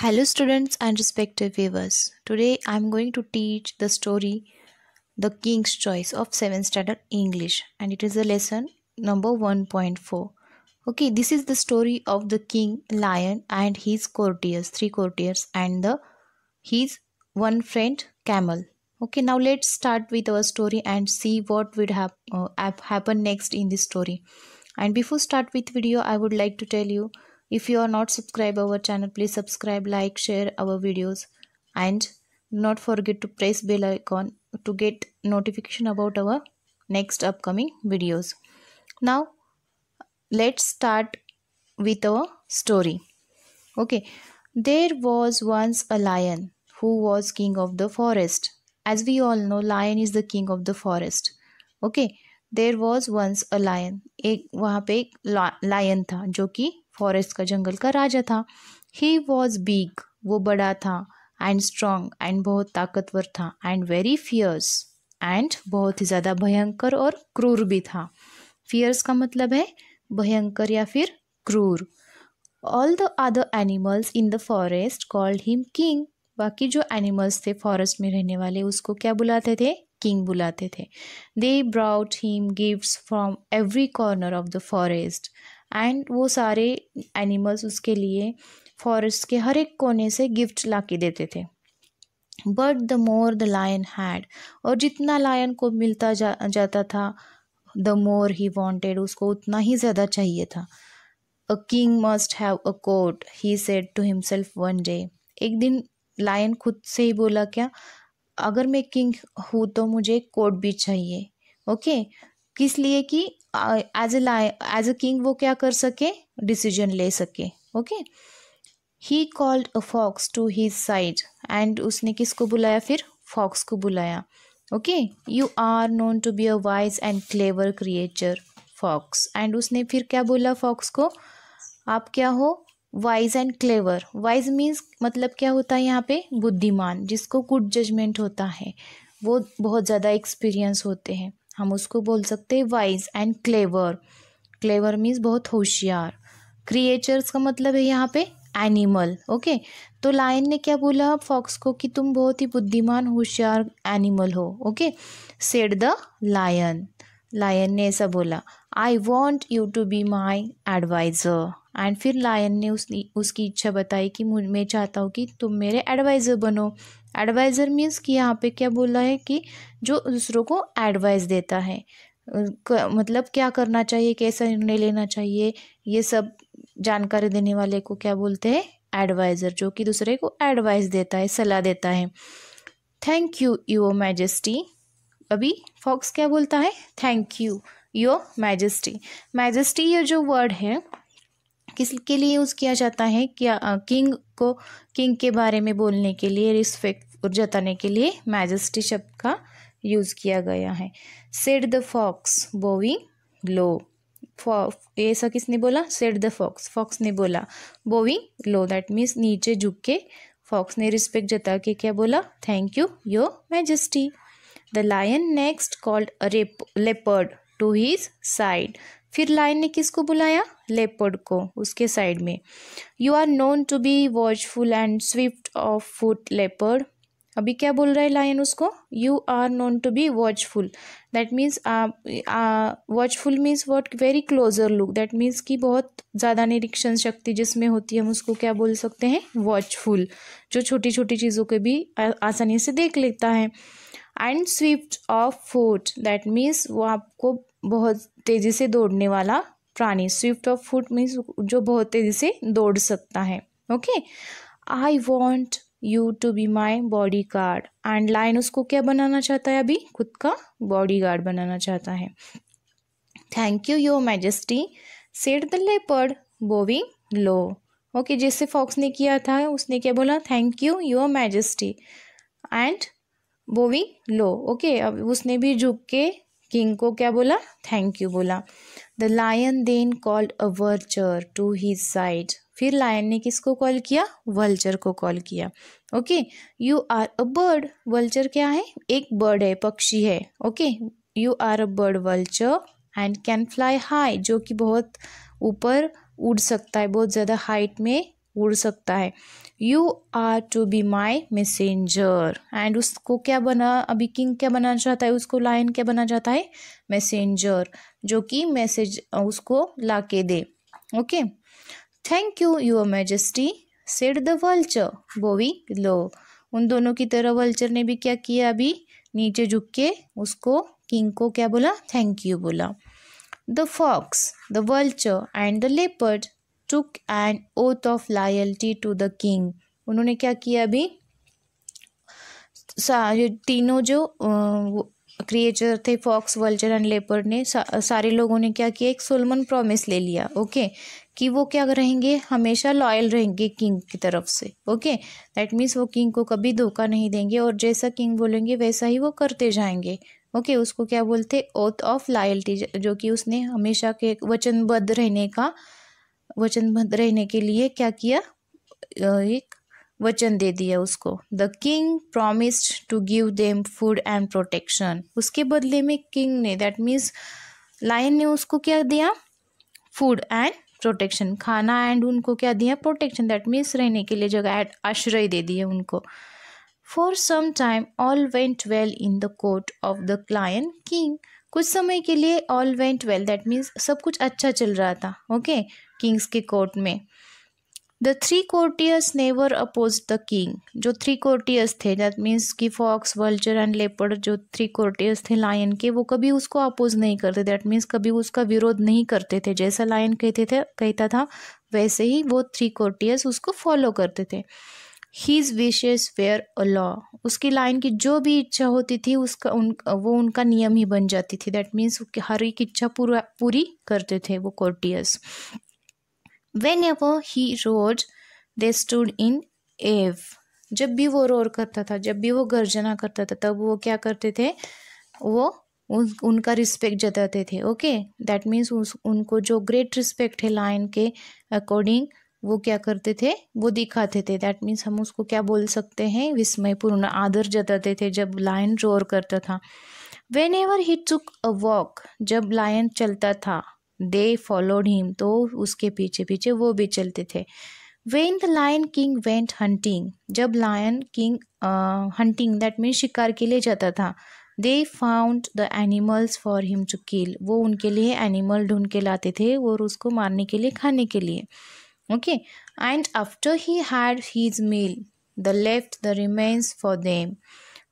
Hello students and respective viewers. Today I am going to teach the story The King's Choice of 7th standard English and it is a lesson number 1.4. Okay, this is the story of the king lion and his courtiers, three courtiers and the his one friend camel. Okay, now let's start with our story and see what would hap uh, happen next in this story. And before start with video, I would like to tell you if you are not subscribed our channel, please subscribe, like, share our videos and not forget to press bell icon to get notification about our next upcoming videos. Now let's start with our story. Okay, there was once a lion who was king of the forest. As we all know, lion is the king of the forest. Okay, there was once a lion. एक वहाँ पे एक lion था जो कि forest का जंगल का राजा था ही वॉज बिग वो बड़ा था एंड स्ट्रॉन्ग एंड बहुत ताकतवर था एंड वेरी फियर्स एंड बहुत ही ज़्यादा भयंकर और क्रूर भी था फियर्स का मतलब है भयंकर या फिर क्रूर all the other animals in the forest called him king बाकी जो एनिमल्स थे फॉरेस्ट में रहने वाले उसको क्या बुलाते थे किंग बुलाते थे they brought him gifts from every corner of the forest and वो सारे एनिमल्स उसके लिए फॉरेस्ट के हर एक कोने से गिफ्ट ला के देते थे but the more the lion had और जितना लायन को मिलता जा जाता था द मोर ही वॉन्टेड उसको उतना ही ज़्यादा चाहिए था a king must have a court he said to himself one day एक दिन लायन खुद से ही बोला क्या अगर मैं किंग हूँ तो मुझे कोट भी चाहिए ओके किस लिए कि एज ए लाय एज अ किंग वो क्या कर सके डिसीजन ले सके okay he called a fox to his side and उसने किसको बुलाया फिर फॉक्स को बुलाया okay you are known to be a wise and clever creature fox and उसने फिर क्या बोला फॉक्स को आप क्या हो wise and clever wise means मतलब क्या होता है यहाँ पे बुद्धिमान जिसको गुड जजमेंट होता है वो बहुत ज़्यादा एक्सपीरियंस होते हैं हम उसको बोल सकते हैं wise and clever clever means बहुत होशियार क्रिएचर्स का मतलब है यहाँ पे एनिमल ओके तो लायन ने क्या बोला फॉक्स को कि तुम बहुत ही बुद्धिमान होशियार एनिमल हो okay said the lion lion ने ऐसा बोला I want you to be my adviser and फिर लायन ने उस उसकी इच्छा बताई कि मैं चाहता हूँ कि तुम मेरे एडवाइज़र बनो एडवाइज़र मीन्स कि यहाँ पे क्या बोला है कि जो दूसरों को एडवाइस देता है मतलब क्या करना चाहिए कैसा निर्णय लेना चाहिए ये सब जानकारी देने वाले को क्या बोलते हैं एडवाइज़र जो कि दूसरे को एडवाइस देता है सलाह देता है थैंक यू यो मैजेस्टी अभी फॉक्स क्या बोलता है thank you your majesty majesty ये जो वर्ड है किसके लिए यूज़ किया जाता है क्या किंग को किंग के बारे में बोलने के लिए रिस्पेक्ट जताने के लिए मैजेस्टी शब्द का यूज़ किया गया है said the fox bowing low ऐसा किसने बोला सेड द फॉक्स फॉक्स ने बोला बोविंग लो दैट मीन्स नीचे झुक के फॉक्स ने रिस्पेक्ट जता के क्या बोला thank you your majesty the lion next called rep leopard to his side फिर लाइन ने किसको बुलाया लेपर्ड को उसके साइड में you are known to be watchful and swift of foot leopard अभी क्या बोल रहा है लाइन उसको you are known to be watchful that means watchful means what very closer look that means कि बहुत ज़्यादा निरीक्षण शक्ति जिसमें होती है हम उसको क्या बोल सकते हैं वॉचफुल जो छोटी छोटी चीज़ों के भी आसानी से देख लेता है and swift of foot that means वो आपको बहुत तेज़ी से दौड़ने वाला प्राणी स्विफ्ट ऑफ फुट मीन्स जो बहुत तेज़ी से दौड़ सकता है okay I want you to be my bodyguard and lion उसको क्या बनाना चाहता है अभी खुद का बॉडी गार्ड बनाना चाहता है thank you your majesty said the leopard bowing low okay जैसे फॉक्स ने किया था उसने क्या बोला thank you your majesty and bowing low okay अब उसने भी झुक के किंग को क्या बोला थैंक यू बोला the lion then called a vulture to his side फिर लायन ने किसको कॉल किया वल्चर को कॉल किया okay you are a bird vulture क्या है एक बर्ड है पक्षी है okay you are a bird vulture and can fly high जो कि बहुत ऊपर उड़ सकता है बहुत ज़्यादा हाइट में उड़ सकता है you are to be my messenger and उसको क्या बना अभी किंग क्या बना चाहता है उसको लाइन क्या बना जाता है मैसेंजर जो कि मैसेज उसको ला के दे okay thank you your majesty said the vulture बोवी लो उन दोनों की तरह वल्चर ने भी क्या किया अभी नीचे झुक के उसको किंग को क्या बोला थैंक यू बोला the fox the vulture and the leopard took an oath of loyalty to the king उन्होंने क्या किया अभी सारे तीनों जो क्रिएचर थे फॉक्स वल्चर एंड लेपर ने सा, सारे लोगों ने क्या किया एक सोलमन प्रॉमिस ले लिया ओके कि वो क्या रहेंगे हमेशा लॉयल रहेंगे किंग की तरफ से ओके दैट मीन्स वो किंग को कभी धोखा नहीं देंगे और जैसा किंग बोलेंगे वैसा ही वो करते जाएंगे ओके okay, उसको क्या बोलते ओथ ऑफ लॉयल्टी जो कि उसने हमेशा के वचनबद्ध रहने का वचनबद्ध रहने के लिए क्या किया एक वचन दे दिया उसको the king promised to give them food and protection उसके बदले में किंग ने दैट मीन्स लायन ने उसको क्या दिया फूड एंड प्रोटेक्शन खाना एंड उनको क्या दिया प्रोटेक्शन दैट मीन्स रहने के लिए जगह एंड आश्रय दे दिए उनको for some time all went well in the court of the lion king कुछ समय के लिए all went well that means सब कुछ अच्छा चल रहा था ओके किंग्स के कोर्ट में the three courtiers never oppose the king जो थ्री कोर्टियर्स थे दैट मीन्स कि फॉक्स वल्चर एंड लेपर्ड जो थ्री कोर्टियर्स थे लायन के वो कभी उसको अपोज नहीं करते दैट मीन्स कभी उसका विरोध नहीं करते थे जैसा लायन कहते थे कहता था वैसे ही वो थ्री कोर्टियर्स उसको फॉलो करते थे his wishes fair a law उसकी लाइन की जो भी इच्छा होती थी उसका उन वो उनका नियम ही बन जाती थी दैट मीन्स हर एक इच्छा पूरा पूरी करते थे वो courtiers whenever he roared they stood in awe जब भी वो रोर करता था जब भी वो गर्जना करता था तब वो क्या करते थे वो उन उनका रिस्पेक्ट जताते थे ओके दैट मीन्स उस उनको जो ग्रेट रिस्पेक्ट है लाइन के अकॉर्डिंग वो क्या करते थे वो दिखाते थे दैट मीन्स हम उसको क्या बोल सकते हैं विस्मयपूर्ण आदर जताते थे जब लायन रोर करता था whenever he took a walk जब लायन चलता था दे फॉलोड हिम तो उसके पीछे पीछे वो भी चलते थे when the lion king went hunting जब lion king hunting that means शिकार के लिए जाता था they found the animals for him to kill वो उनके लिए एनिमल ढूंढ के लाते थे और उसको मारने के लिए खाने के लिए okay and after he had his meal the left the remains for them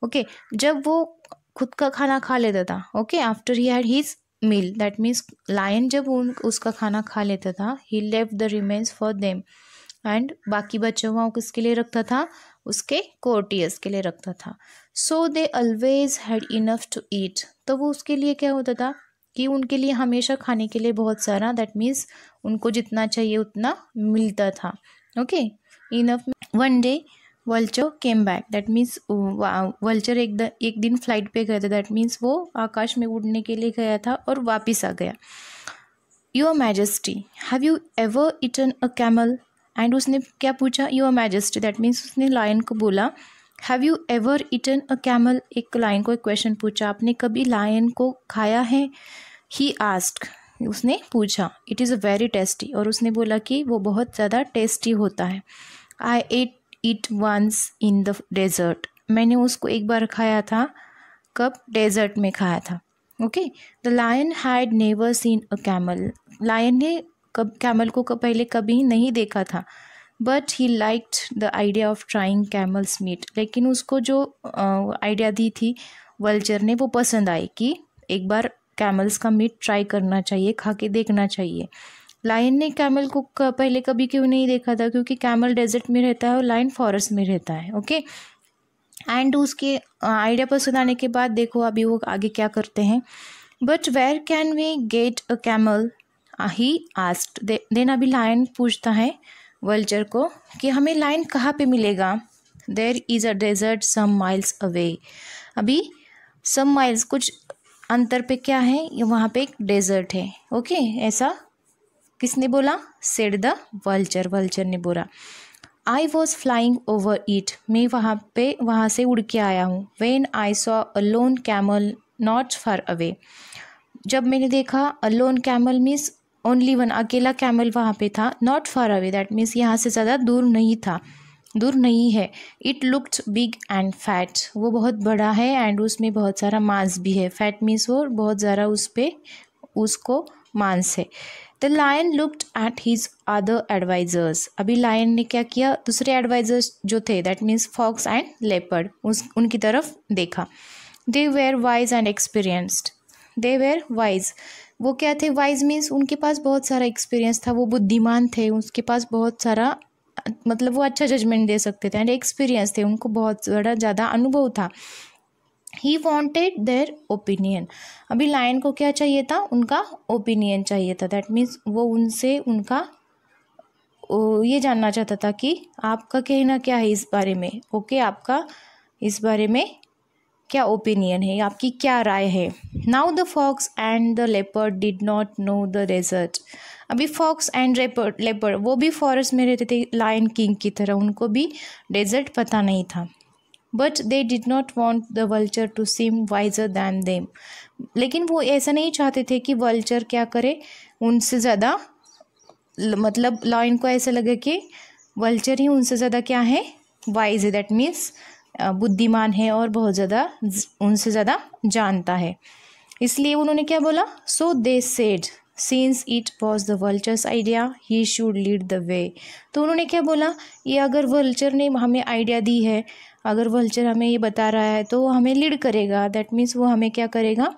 okay जब वो खुद का खाना खा लेता था okay after he had his meal that means lion जब उन उसका खाना खा लेता था he left the remains for them and बाकी बच्चों वहाँ किसके लिए रखता था उसके कोर्टियस के लिए रखता था so they always had enough to eat तो वो उसके लिए क्या होता था कि उनके लिए हमेशा खाने के लिए बहुत सारा दैट मीन्स उनको जितना चाहिए उतना मिलता था okay enough one day vulture came back that means vulture एक द, एक दिन फ्लाइट पे गया था दैट मीन्स वो आकाश में उड़ने के लिए गया था और वापस आ गया your majesty have you ever eaten a camel and उसने क्या पूछा योर मैजेस्टी दैट मीन्स उसने लायन को बोला have you ever eaten a camel एक लायन को एक क्वेश्चन पूछा आपने कभी लायन को खाया है ही आस्क उसने पूछा it is a very tasty और उसने बोला कि वो बहुत ज़्यादा टेस्टी होता है I ate it once in the desert मैंने उसको एक बार खाया था कब डेज़र्ट में खाया था okay the lion had never seen a camel lion ने कब कैमल को कब पहले कभी नहीं देखा था but he liked the idea of trying camel's meat लेकिन उसको जो आइडिया दी थी वल्चर ने वो पसंद आई कि एक बार कैमल्स का मीट ट्राई करना चाहिए खा के देखना चाहिए लायन ने कैमल को पहले कभी क्यों नहीं देखा था क्योंकि कैमल डेजर्ट में रहता है और लायन फॉरेस्ट में रहता है ओके एंड उसके आइडिया पसंद आने के बाद देखो अभी वो आगे क्या करते हैं but where can we get a camel he asked then अभी लायन पूछता है वल्चर को कि हमें लायन कहाँ पे मिलेगा there is a desert some miles away अभी सम माइल्स कुछ अंतर पे क्या है ये वहाँ पे एक डेजर्ट है ओके ऐसा किसने बोला सेड द वल्चर वल्चर ने बोला I was flying over it मैं वहाँ पे वहाँ से उड़ के आया हूँ when I saw a lone camel not far away जब मैंने देखा a lone camel means only one अकेला कैमल वहाँ पे था not far away that means यहाँ से ज़्यादा दूर नहीं था दूर नहीं है it looked big and fat वो बहुत बड़ा है एंड उसमें बहुत सारा मांस भी है फैट मीन्स वो बहुत ज़्यादा उस पर उसको मांस है the lion looked at his other advisers अभी लायन ने क्या किया दूसरे एडवाइजर्स जो थे that means fox and leopard उस उनकी तरफ देखा they were wise and experienced they were wise वो क्या थे वाइज मीन्स उनके पास बहुत सारा एक्सपीरियंस था वो बुद्धिमान थे उसके पास बहुत सारा मतलब वो अच्छा जजमेंट दे सकते थे एंड एक्सपीरियंस थे उनको बहुत बड़ा ज़्यादा अनुभव था ही वॉन्टेड देयर ओपिनियन अभी लाइन को क्या चाहिए था उनका ओपिनियन चाहिए था दैट मीन्स वो उनसे उनका ये जानना चाहता था कि आपका कहना क्या है इस बारे में ओके okay, आपका इस बारे में क्या ओपिनियन है आपकी क्या राय है now the fox and the leopard did not know the desert अभी फॉक्स एंड लेपर्ड लेपर वो भी फॉरेस्ट में रहते थे लायन किंग की तरह उनको भी डेजर्ट पता नहीं था but they did not want the vulture to seem wiser than them लेकिन वो ऐसा नहीं चाहते थे कि वल्चर क्या करे उनसे ज़्यादा मतलब लॉयन को ऐसा लगे कि वल्चर ही उनसे ज़्यादा क्या है वाइज है दैट मीन्स बुद्धिमान है और बहुत ज़्यादा उनसे ज़्यादा जानता है इसलिए उन्होंने क्या बोला so they said since it was the vulture's idea he should lead the way तो उन्होंने क्या बोला ये अगर वल्चर ने हमें आइडिया दी है अगर वल्चर हमें ये बता रहा है तो वो हमें लीड करेगा दैट मीन्स वो हमें क्या करेगा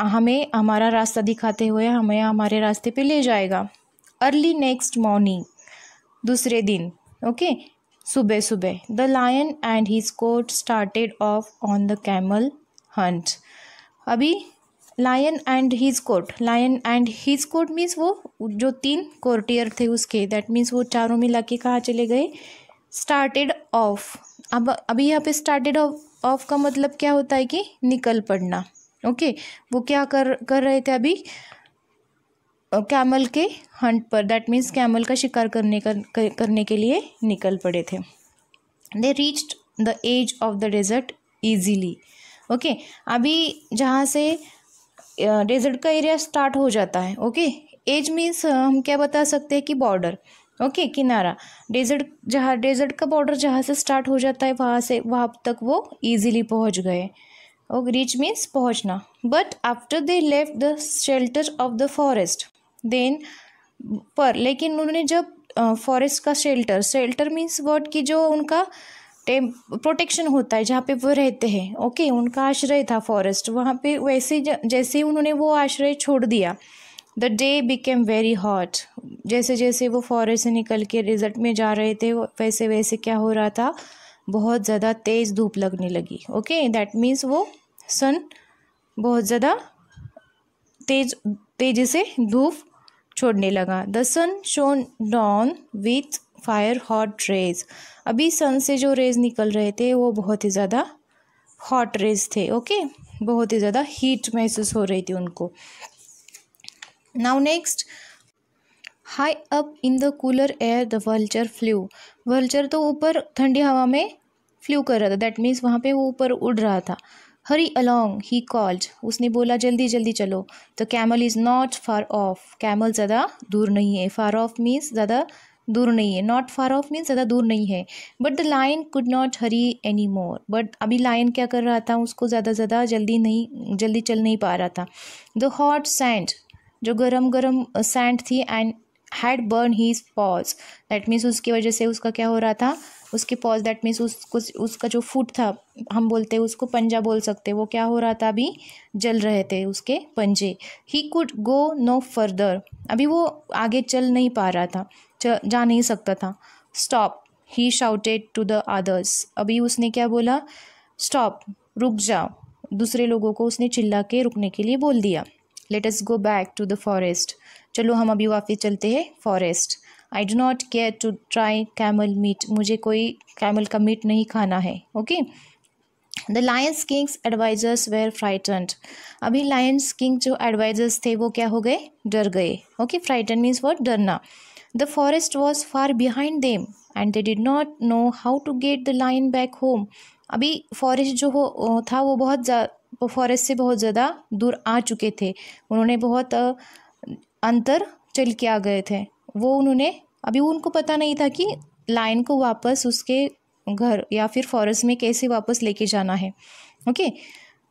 हमें हमारा रास्ता दिखाते हुए हमें हमारे रास्ते पे ले जाएगा अर्ली नेक्स्ट मॉर्निंग दूसरे दिन ओके okay? सुबह सुबह the lion and his court started off on the camel hunt अभी lion and his court lion and his court means वो जो तीन कोर्टियर थे उसके दैट मीन्स वो चारों मिला के कहाँ चले गए स्टार्टेड ऑफ अब अभी यहाँ पे स्टार्टेड ऑफ का मतलब क्या होता है कि निकल पड़ना ओके okay? वो क्या कर कर रहे थे अभी कैमल के हंट पर दैट मीन्स कैमल का शिकार करने कर, कर करने के लिए निकल पड़े थे they reached the edge of the desert easily okay अभी जहाँ से डेजर्ट का एरिया स्टार्ट हो जाता है ओके एज मीन्स हम क्या बता सकते हैं कि बॉर्डर ओके okay, किनारा डेजर्ट जहाँ डेजर्ट का बॉर्डर जहाँ से स्टार्ट हो जाता है वहाँ से वहाँ तक वो ईजिली पहुँच गए और रीच मीन्स पहुँचना but after they left the shelter of the forest then पर लेकिन उन्होंने जब फॉरेस्ट का शेल्टर शेल्टर मीन्स वर्ड की जो उनका टेम प्रोटेक्शन होता है जहाँ पे वो रहते हैं ओके उनका आश्रय था फॉरेस्ट वहाँ पे वैसे जैसे ही उन्होंने वो आश्रय छोड़ दिया the day became very hot जैसे जैसे वो फॉरेस्ट से निकल के रिजल्ट में जा रहे थे वैसे वैसे क्या हो रहा था बहुत ज़्यादा तेज़ धूप लगने लगी ओके दैट मीन्स वो सन बहुत ज़्यादा तेज तेज़ी से धूप छोड़ने लगा the sun shone down with fire hot rays अभी सन से जो रेज निकल रहे थे वो बहुत ही ज़्यादा हॉट रेज थे ओके बहुत ही ज़्यादा हीट महसूस हो रही थी उनको now next high up in the cooler air the vulture flew vulture तो ऊपर ठंडी हवा में फ्लू कर रहा था दैट मीन्स वहाँ पे वो ऊपर उड़ रहा था हरी अलॉन्ग ही कॉल्ड उसने बोला जल्दी जल्दी चलो तो camel is not far off camel ज़्यादा दूर नहीं है फार ऑफ मीन्स ज़्यादा दूर नहीं है नॉट फार ऑफ मीन्स ज़्यादा दूर नहीं है but the lion could not hurry any more but अभी लाइन क्या कर रहा था उसको ज़्यादा ज़्यादा जल्दी नहीं जल्दी चल नहीं पा रहा था द हॉट सैंड जो गरम गरम सैंड थी and had burn his paws that means उसकी वजह से उसका क्या हो रहा था उसके पॉज दैट मीन्स उसको उसका जो फुट था हम बोलते उसको पंजा बोल सकते वो क्या हो रहा था अभी जल रहे थे उसके पंजे ही कुड गो नो फर्दर अभी वो आगे चल नहीं पा रहा था जा नहीं सकता था stop he shouted to the others अभी उसने क्या बोला स्टॉप रुक जाओ दूसरे लोगों को उसने चिल्ला के रुकने के लिए बोल दिया let us go back to the forest चलो हम अभी वापस चलते हैं forest I do not care to try camel meat मुझे कोई कैमल का मीट नहीं खाना है okay the lion's king's advisers were frightened अभी लायंस किंग जो एडवाइजर्स थे वो क्या हो गए डर गए ओके फ्राइटन मीन्स वो डरना the forest was far behind them and they did not know how to get the lion back home अभी फॉरेस्ट जो हो था वो बहुत ज़्यादा फॉरेस्ट से बहुत ज़्यादा दूर आ चुके थे उन्होंने बहुत अंतर चल के आ गए थे वो उन्होंने अभी उनको पता नहीं था कि लाइन को वापस उसके घर या फिर फॉरेस्ट में कैसे वापस लेके जाना है okay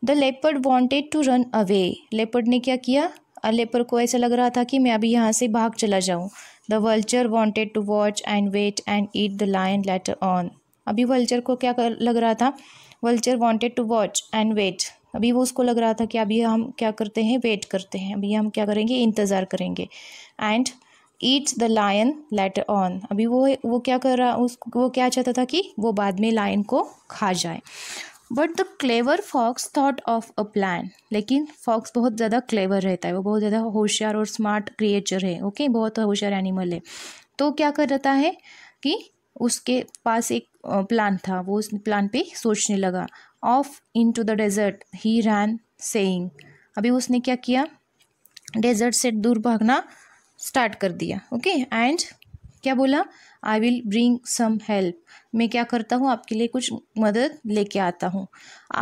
the leopard wanted to run away leopard ने क्या किया लेपर को ऐसा लग रहा था कि मैं अभी यहाँ से भाग चला जाऊँ the vulture wanted to watch and wait and eat the lion later on अभी वल्चर को क्या कर, लग रहा था vulture wanted to watch and wait अभी वो उसको लग रहा था कि अभी हम क्या करते हैं वेट करते हैं अभी हम क्या करेंगे इंतज़ार करेंगे and eats the lion later on अभी वो वो क्या कर रहा उस वो क्या चाहता था कि वो बाद में लायन को खा जाए but the clever fox thought of a plan लेकिन फॉक्स बहुत ज़्यादा क्लेवर रहता है वो बहुत ज़्यादा होशियार और स्मार्ट क्रिएचर है ओके okay? बहुत होशियार एनिमल है तो क्या कर रहता है कि उसके पास एक प्लान था वो उस प्लान पे सोचने लगा off into the desert he ran saying अभी उसने क्या किया डेजर्ट से दूर भागना स्टार्ट कर दिया ओके एंड क्या बोला I will bring some help मैं क्या करता हूँ आपके लिए कुछ मदद लेके आता हूँ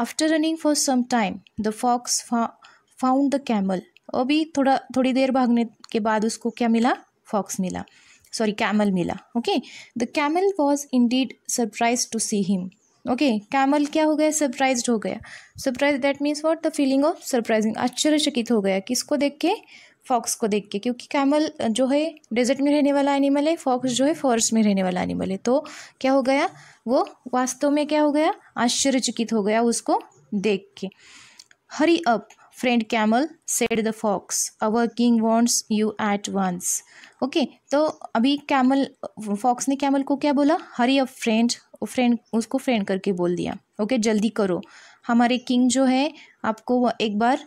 after running for some time the fox found the camel अभी थोड़ा थोड़ी देर भागने के बाद उसको क्या मिला फॉक्स मिला सॉरी कैमल मिला okay the camel was indeed surprised to see him okay camel क्या हो गया सरप्राइज हो गया surprise that means what the feeling of surprising आश्चर्यचकित हो गया किसको देख के फॉक्स को देख के क्योंकि कैमल जो है डेजर्ट में रहने वाला एनिमल है फॉक्स जो है फॉरेस्ट में रहने वाला एनिमल है तो क्या हो गया वो वास्तव में क्या हो गया आश्चर्यचकित हो गया उसको देख के hurry up friend camel said the fox our king wants you at once okay तो अभी कैमल फॉक्स ने कैमल को क्या बोला हरी अप फ्रेंड फ्रेंड उसको फ्रेंड करके बोल दिया ओके okay, जल्दी करो हमारे किंग जो है आपको एक बार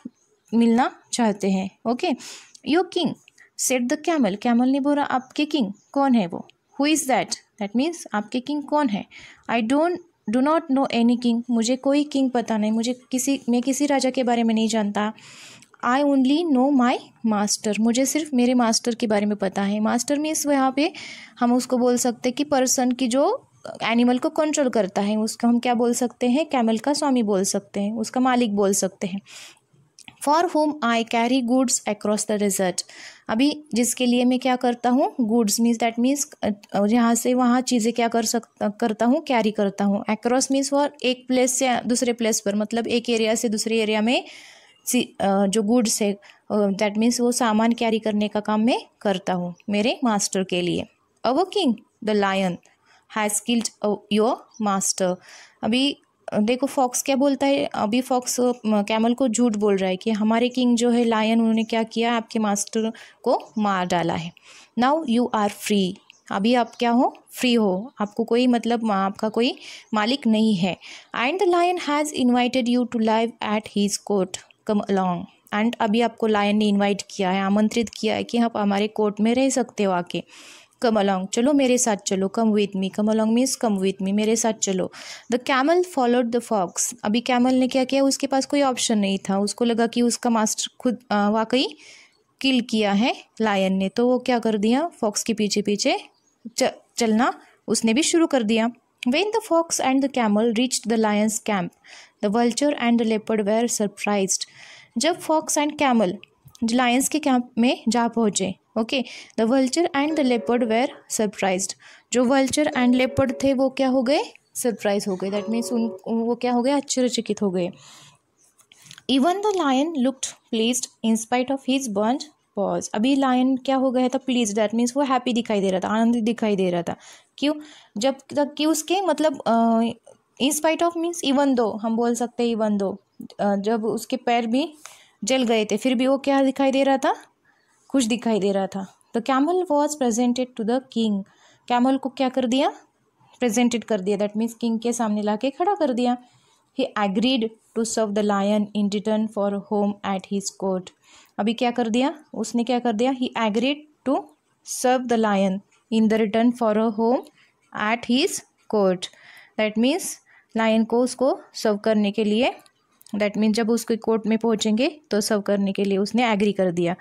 मिलना चाहते हैं okay your king said the camel camel ने बोला आपके किंग कौन है वो who is that that means आपके किंग कौन है I don't do not know any king मुझे कोई किंग पता नहीं मुझे किसी मैं किसी राजा के बारे में नहीं जानता I only know my master मुझे सिर्फ मेरे मास्टर के बारे में पता है मास्टर मीन्स वहाँ पे हम उसको बोल सकते कि पर्सन की जो एनिमल को कंट्रोल करता है उसको हम क्या बोल सकते हैं कैमल का स्वामी बोल सकते हैं उसका मालिक बोल सकते हैं for whom I carry goods across the desert अभी जिसके लिए मैं क्या करता हूँ गुड्स मीन्स दैट मीन्स यहाँ से वहाँ चीज़ें क्या कर सकता करता हूँ कैरी करता हूँ एक्रॉस मीन्स फॉर एक प्लेस से दूसरे प्लेस पर मतलब एक एरिया से दूसरे एरिया में जो गुड्स है दैट मीन्स वो सामान कैरी करने का काम मैं करता हूँ मेरे मास्टर के लिए a king the lion has killed your master अभी देखो फॉक्स क्या बोलता है अभी फॉक्स कैमल को झूठ बोल रहा है कि हमारे किंग जो है लायन उन्होंने क्या किया आपके मास्टर को मार डाला है नाउ यू आर फ्री अभी आप क्या हो फ्री हो आपको कोई मतलब आपका कोई मालिक नहीं है and the lion has invited you to live at his court come along and अभी आपको लायन ने इन्वाइट किया है आमंत्रित किया है कि आप हमारे कोर्ट में रह सकते हो आके कम अलॉन्ग चलो मेरे साथ चलो come with me come along means come with me मेरे साथ चलो the camel followed the fox अभी कैमल ने क्या किया उसके पास कोई ऑप्शन नहीं था उसको लगा कि उसका मास्टर खुद वाकई किल किया है लायन ने तो वो क्या कर दिया फॉक्स के पीछे पीछे च, चलना उसने भी शुरू कर दिया when the fox and the camel reach the lion's camp the vulture and the leopard were surprised जब फॉक्स एंड कैमल लायंस के कैंप में जा पहुँचे okay the vulture and the leopard were surprised जो वल्चर एंड लेपर्ड थे वो क्या हो गए सरप्राइज हो गए दैट मीन्स उन वो क्या हो गए आश्चर्यचकित हो गए even the lion looked pleased in spite of his burn paws अभी लायन क्या हो गया था प्लीज दैट मीन्स वो हैप्पी दिखाई दे रहा था आनंदित दिखाई दे रहा था क्यों जब तक कि उसके मतलब in spite of means even though हम बोल सकते हैं इवन दो जब उसके पैर भी जल गए थे फिर भी वो क्या दिखाई दे रहा था कुछ दिखाई दे रहा था the camel was presented to the king camel को क्या कर दिया प्रेजेंटेड कर दिया दैट मीन्स किंग के सामने ला के खड़ा कर दिया he agreed to serve the lion in return for home at his court अभी क्या कर दिया उसने क्या कर दिया he agreed to serve the lion in the return for a home at his court that means lion को उसको सर्व करने के लिए दैट मीन्स जब उसके कोर्ट में पहुँचेंगे तो सर्व करने के लिए उसने एग्री कर दिया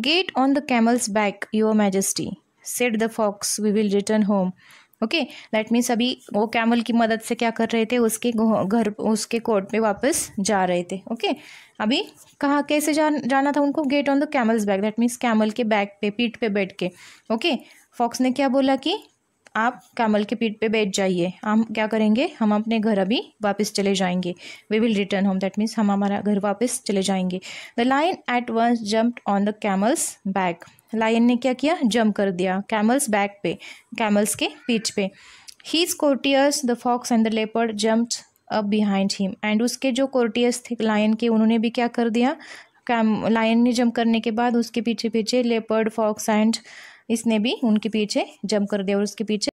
Get on the camel's back, your majesty, said the fox. We will return home. Okay that means अभी वो कैमल की मदद से क्या कर रहे थे उसके घर उसके कोर्ट पे वापस जा रहे थे ओके okay? अभी कहाँ कैसे जा, जाना था उनको get on the camel's back that means camel के बैक पे पीठ पे बैठ के ओके okay? फॉक्स ने क्या बोला कि आप कैमल के पीठ पे बैठ जाइए हम क्या करेंगे हम अपने घर अभी वापस चले जाएंगे we will return home that means हम हमारा घर वापस चले जाएंगे the lion at once jump on the camel's back lion ने क्या किया जंप कर दिया कैमल्स बैक पे कैमल्स के पीठ पे his courtiers the fox and the leopard jumped up behind him and उसके जो कोर्टियर्स थे लायन के उन्होंने भी क्या कर दिया कैम लायन ने जम्प करने के बाद उसके पीछे पीछे लेपर्ड फॉक्स एंड इसने भी उनके पीछे जम कर दिया और उसके पीछे